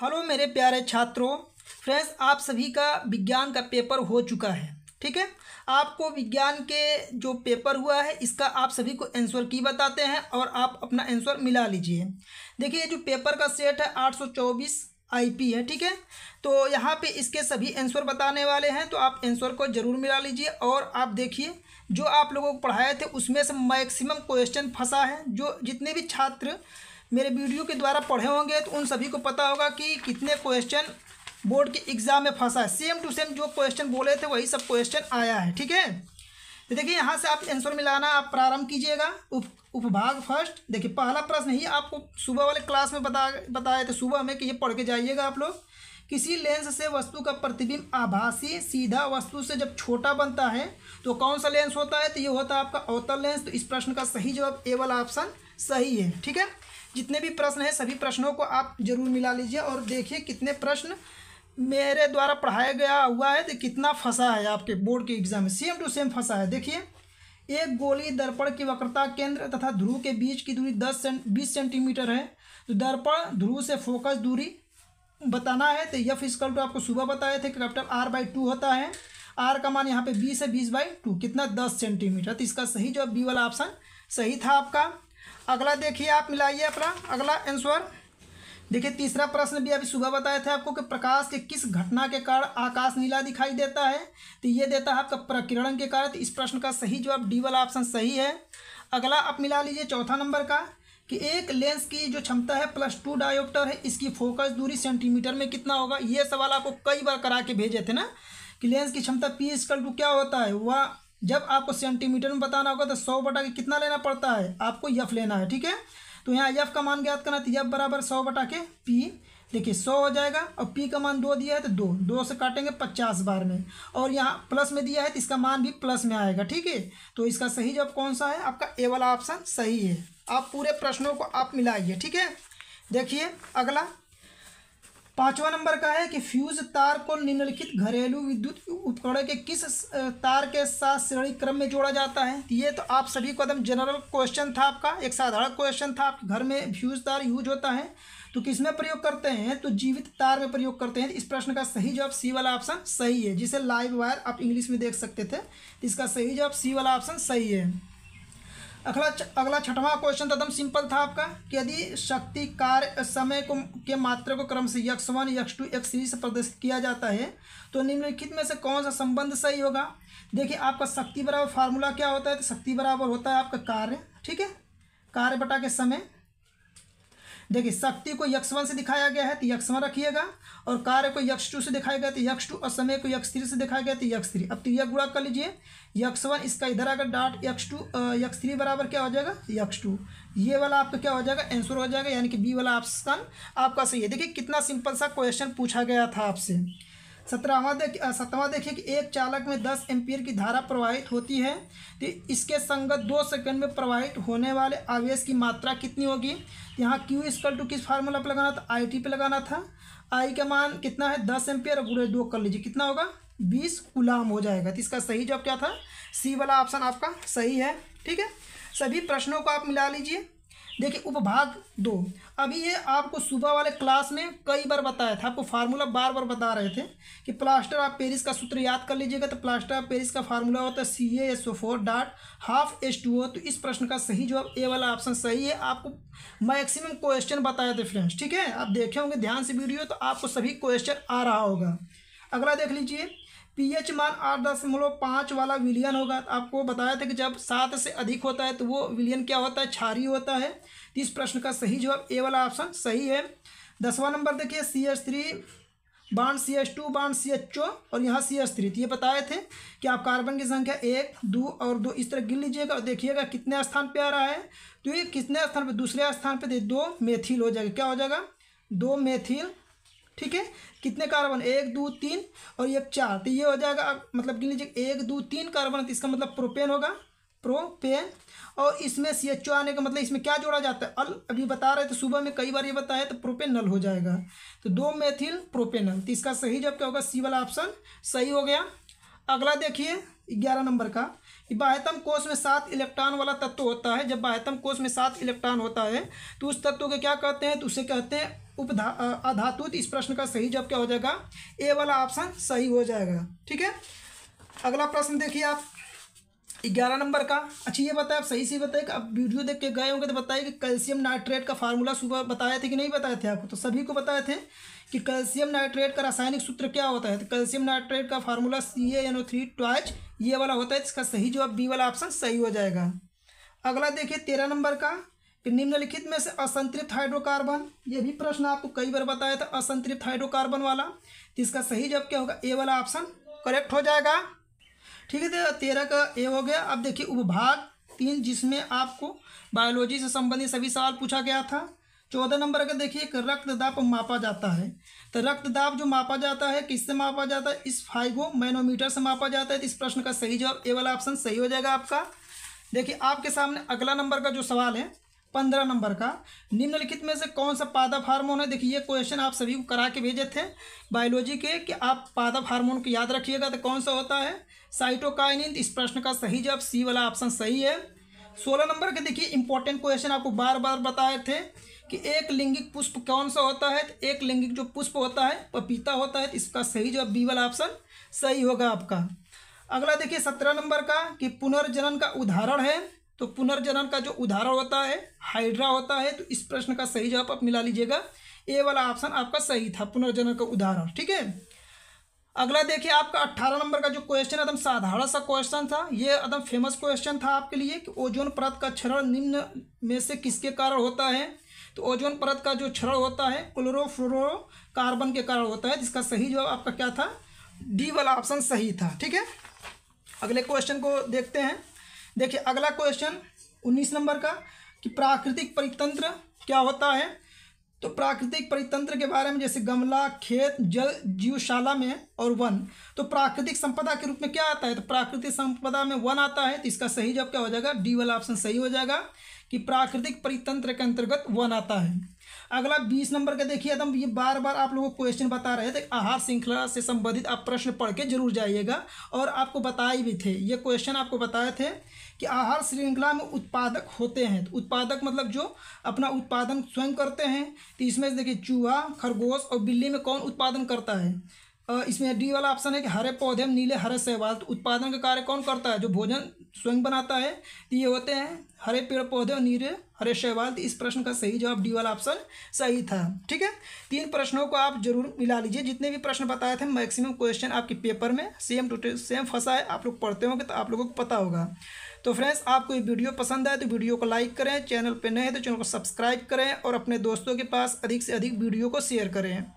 hello मेरे प्यारे छात्रों फ्रेंड्स आप सभी का विज्ञान का पेपर हो चुका है ठीक है आपको विज्ञान के जो पेपर हुआ है इसका आप सभी को आंसर की बताते हैं और आप अपना आंसर मिला लीजिए देखिए ये जो पेपर का सेट है आठ सौ चौबीस आईपी है ठीक है तो यहाँ पे इसके सभी आंसर बताने वाले हैं तो आप आंसर को ज़रूर मिला लीजिए और आप देखिए जो आप लोगों को पढ़ाए थे उसमें से मैक्सिमम क्वेश्चन फंसा है जो जितने भी छात्र मेरे वीडियो के द्वारा पढ़े होंगे तो उन सभी को पता होगा कि कितने क्वेश्चन बोर्ड के एग्ज़ाम में फंसा है सेम टू सेम जो क्वेश्चन बोले थे वही सब क्वेश्चन आया है ठीक है तो देखिए यहाँ से आप आंसर मिलाना आप प्रारंभ कीजिएगा उप उपभाग फर्स्ट देखिए पहला प्रश्न ही आपको सुबह वाले क्लास में बता बताए थे सुबह में कि ये पढ़ के जाइएगा आप लोग किसी लेंस से वस्तु का प्रतिबिंब आभासी सीधा वस्तु से जब छोटा बनता है तो कौन सा लेंस होता है तो ये होता है आपका अवतल लेंस तो इस प्रश्न का सही जवाब ए वाला ऑप्शन सही है ठीक है जितने भी प्रश्न हैं सभी प्रश्नों को आप जरूर मिला लीजिए और देखिए कितने प्रश्न मेरे द्वारा पढ़ाया गया हुआ है तो कितना फंसा है आपके बोर्ड के एग्जाम में सेम टू सेम फंसा है देखिए एक गोली दर्पण की वक्रता केंद्र तथा ध्रुव के बीच की दूरी दस सें बीस सेंटीमीटर है तो दर्पण ध्रुव से फोकस दूरी बताना है तो यह फिजिकल टू आपको सुबह बताए थे कैपिटल आर बाई टू होता है आर का मान यहाँ पे बीस है बीस बाई टू कितना दस सेंटीमीटर तो इसका सही जो बी वाला ऑप्शन सही था आपका अगला देखिए आप मिलाइए अपना अगला आंसर देखिए तीसरा प्रश्न भी अभी सुबह बताया था आपको कि प्रकाश के किस घटना के कारण आकाश नीला दिखाई देता है तो ये देता है आपका प्रकिरण के कारण तो इस प्रश्न का सही जवाब डी वाला ऑप्शन सही है अगला आप मिला लीजिए चौथा नंबर का कि एक लेंस की जो क्षमता है प्लस टू डायोप्टर है इसकी फोकस दूरी सेंटीमीटर में कितना होगा ये सवाल आपको कई बार करा के भेजे थे ना कि लेंस की क्षमता पी स्कल टू क्या होता है वह जब आपको सेंटीमीटर में बताना होगा तो सौ बटा के कितना लेना पड़ता है आपको यफ लेना है ठीक है तो यहाँ यफ का मान ज्ञात करना तो यफ बराबर सौ बटा के पी देखिए सौ हो जाएगा और पी का मान दो दिया है तो दो दो से काटेंगे पचास बार में और यहाँ प्लस में दिया है तो इसका मान भी प्लस में आएगा ठीक है तो इसका सही जवाब कौन सा है आपका ए वाला ऑप्शन सही है आप पूरे प्रश्नों को आप मिलाइए ठीक है देखिए अगला पांचवा नंबर का है कि फ्यूज तार को निम्नलिखित घरेलू विद्युत उपकरण के किस तार के साथ श्रेणी क्रम में जोड़ा जाता है ये तो आप सभी को एकदम जनरल क्वेश्चन था आपका एक साधारण क्वेश्चन था आपके घर में फ्यूज तार यूज होता है तो किस में प्रयोग करते हैं तो जीवित तार में प्रयोग करते हैं इस प्रश्न का सही जवाब सी वाला ऑप्शन सही है जिसे लाइव वायर आप इंग्लिश में देख सकते थे इसका सही जवाब सी वाला ऑप्शन सही है अगला अगला छठवां क्वेश्चन तो एकदम सिंपल था आपका कि यदि शक्ति कार्य समय को के मात्रा को क्रम से X one X two X three से प्रदर्शित किया जाता है तो निम्नलिखित में से कौन सा संबंध सही होगा देखिए आपका शक्ति बराबर फार्मूला क्या होता है तो शक्ति बराबर होता है आपका कार्य ठीक है कार्य बटा के समय देखिए शक्ति को यक्ष वन से दिखाया गया है तो यक्ष वन रखिएगा और कार्य को यक्ष टू से दिखाया गया तो यक्ष टू और समय को यक्ष थ्री से दिखाया गया तो यक्ष थ्री अब त्रिया तो गुणा कर लीजिए यक्ष वन इसका इधर अगर डॉट यक्ष टू यक्ष थ्री बराबर क्या हो जाएगा यक्ष टू ये वाला आपका क्या हो जाएगा आंसर हो जाएगा यानी कि बी वाला ऑप्शन आपका सही है देखिए कितना सिंपल सा क्वेश्चन पूछा गया था आपसे सत्रहवा देख सत्रहवा देखिए कि एक चालक में दस एम्पियर की धारा प्रवाहित होती है तो इसके संगत दो सेकंड में प्रवाहित होने वाले आवेश की मात्रा कितनी होगी यहाँ क्यू इसकल टू किस फार्मूला पर लगाना था आई टी पर लगाना था आई का मान कितना है दस एम्पियर और गुड़े दो कर लीजिए कितना होगा बीस गुलाम हो जाएगा तो इसका सही जवाब क्या था सी वाला ऑप्शन आपका सही है ठीक है सभी प्रश्नों को आप मिला लीजिए देखिए उपभाग दो अभी ये आपको सुबह वाले क्लास में कई बार बताया था आपको फार्मूला बार बार बता रहे थे कि प्लास्टर ऑफ पेरिस का सूत्र याद कर लीजिएगा तो प्लास्टर ऑफ पेरिस का फार्मूला होता है C A S O four dot half S two O तो इस प्रश्न का सही जवाब ए वाला ऑप्शन सही है आपको मैक्सिमम क्वेश्चन बताए थे फ्रेंड्स ठीक है आप देखे होंगे ध्यान से वीडियो तो आपको सभी क्वेश्चन आ रहा होगा अगला देख लीजिए पीएच मान आठ दशमलव पाँच वाला विलियन होगा तो आपको बताया था कि जब सात से अधिक होता है तो वो विलियन क्या होता है छारी होता है तो इस प्रश्न का सही जवाब ए वाला ऑप्शन सही है दसवां नंबर देखिए सी एस थ्री बाण सी एस टू बाण सी एच ओ और यहाँ सी एस थ्री तो ये बताए थे कि आप कार्बन की संख्या एक दो और दो इस तरह गिन लीजिएगा और देखिएगा कितने स्थान पर आ रहा है तो ये कितने स्थान पर दूसरे स्थान पर दो मेथिल हो जाएगा क्या हो जाएगा दो मेथिल ठीक है कितने कार्बन एक दो तीन और ये चार तो ये हो जाएगा मतलब गिन लीजिए एक दो तीन कार्बन तो इसका मतलब प्रोपेन होगा प्रोपेन और इसमें सी एच ओ आने का मतलब इसमें क्या जोड़ा जाता है अल अभी बता रहे तो सुबह में कई बार ये बताया तो प्रोपेनल हो जाएगा तो दो मेथिल प्रोपेनल तो इसका सही जब क्या होगा सी वाला ऑप्शन सही हो गया अगला देखिए ग्यारह नंबर का बाह्यतम कोष में सात इलेक्ट्रॉन वाला तत्व होता है जब बाह्यतम कोष में सात इलेक्ट्रॉन होता है तो उस तत्व को क्या कहते हैं तो उसे कहते हैं उपधा अधातुत इस प्रश्न का सही जवाब क्या हो जाएगा ए वाला ऑप्शन सही हो जाएगा ठीक है अगला प्रश्न देखिए आप ग्यारह नंबर का अच्छा ये बताए आप सही से बताए आप वीडियो देख के गए होंगे तो बताइए कि कैल्शियम नाइट्रेट का फार्मूला सुबह बताया थे कि नहीं बताए थे आपको तो सभी को बताए थे कि कैल्शियम नाइट्रेट का रासायनिक सूत्र क्या होता है तो कैल्शियम नाइट्रेट का formula C A N O three twice ये वाला होता है इसका सही जवाब बी वाला ऑप्शन सही हो जाएगा अगला देखिए तेरह नंबर का निम्नलिखित में से असंतृप्त हाइड्रोकार्बन ये भी प्रश्न आपको कई बार बताया था असंतृप्त हाइड्रोकार्बन वाला तो इसका सही जवाब क्या होगा ए वाला ऑप्शन करेक्ट हो जाएगा ठीक है तो तेरह का ए हो गया अब देखिए उपभाग तीन जिसमें आपको बायोलॉजी से संबंधित सभी सवाल पूछा गया था चौदह नंबर का देखिए एक रक्तदाब मापा जाता है तो रक्तदाब जो मापा जाता है किससे मापा जाता है इस फाइगो मैनोमीटर से मापा जाता है तो इस प्रश्न का सही जवाब ए वाला ऑप्शन सही हो जाएगा आपका देखिए आपके सामने अगला नंबर का जो सवाल है पंद्रह नंबर का निम्नलिखित में से कौन सा पादप हार्मोन है देखिए ये क्वेश्चन आप सभी को करा के भेजे थे बायोलॉजी के कि आप पादप हार्मोन को याद रखिएगा तो कौन सा होता है साइटोकाइनिन इस प्रश्न का सही जवाब सी वाला ऑप्शन सही है सोलह नंबर के देखिए इंपॉर्टेंट क्वेश्चन आपको बार बार बताए थे कि एक लिंगिक पुष्प कौन सा होता है तो एक लिंगिक जो पुष्प होता है पपीता होता है तो इसका सही जवाब बी वाला ऑप्शन सही होगा आपका अगला देखिए सत्रह नंबर का कि पुनर्जनन का उदाहरण है तो पुनर्जनन का जो उदाहरण होता है हाइड्रा होता है तो इस प्रश्न का सही जवाब आप मिला लीजिएगा ए वाला ऑप्शन आपका सही था पुनर्जनन का उदाहरण ठीक है अगला देखिए आपका अट्ठारह नंबर का जो क्वेश्चन एकदम साधारण सा क्वेश्चन था ये एकदम फेमस क्वेश्चन था आपके लिए कि ओजोन परत का क्षरण निम्न में से किसके कारण होता है तो ओजोन परत का जो क्षरण होता है क्लोरोफ्लोरो कार्बन के कारण होता है जिसका सही जवाब आपका क्या था डी वाला ऑप्शन सही था ठीक है अगले क्वेश्चन को देखते हैं देखिए अगला क्वेश्चन उन्नीस नंबर का कि प्राकृतिक परितंत्र क्या होता है तो प्राकृतिक परितंत्र के बारे में जैसे गमला खेत जल जीवशाला में और वन तो प्राकृतिक संपदा के रूप में क्या आता है तो प्राकृतिक संपदा में वन आता है तो इसका सही जवाब क्या हो जाएगा डी वाला ऑप्शन सही हो जाएगा कि प्राकृतिक परितंत्र के अंतर्गत वन आता है अगला बीस नंबर का देखिए एकदम ये बार बार आप लोगों को क्वेश्चन बता रहे थे आहार श्रृंखला से संबंधित आप प्रश्न पढ़ के जरूर जाइएगा और आपको बताए भी थे ये क्वेश्चन आपको बताए थे कि आहार श्रृंखला में उत्पादक होते हैं तो उत्पादक मतलब जो अपना उत्पादन स्वयं करते हैं तो इसमें देखिए चूहा खरगोश और बिल्ली में कौन उत्पादन करता है इसमें डी वाला ऑप्शन है कि हरे पौधे में नीले हरे सहवाल तो उत्पादन का कार्य कौन करता है जो भोजन स्वयं बनाता है तो ये होते हैं हरे पेड़ पौधे और नीरे हरे शैवाल तो इस प्रश्न का सही जवाब डी वाला ऑप्शन सही था ठीक है तीन प्रश्नों को आप जरूर मिला लीजिए जितने भी प्रश्न बताए थे मैक्सिमम क्वेश्चन आपके पेपर में सेम टू सेम फंसा है आप लोग पढ़ते होंगे तो आप लोगों को पता होगा तो फ्रेंड्स आपको ये वीडियो पसंद आए तो वीडियो को लाइक करें चैनल पर नए हैं तो चैनल को सब्सक्राइब करें और अपने दोस्तों के पास अधिक से अधिक वीडियो को शेयर करें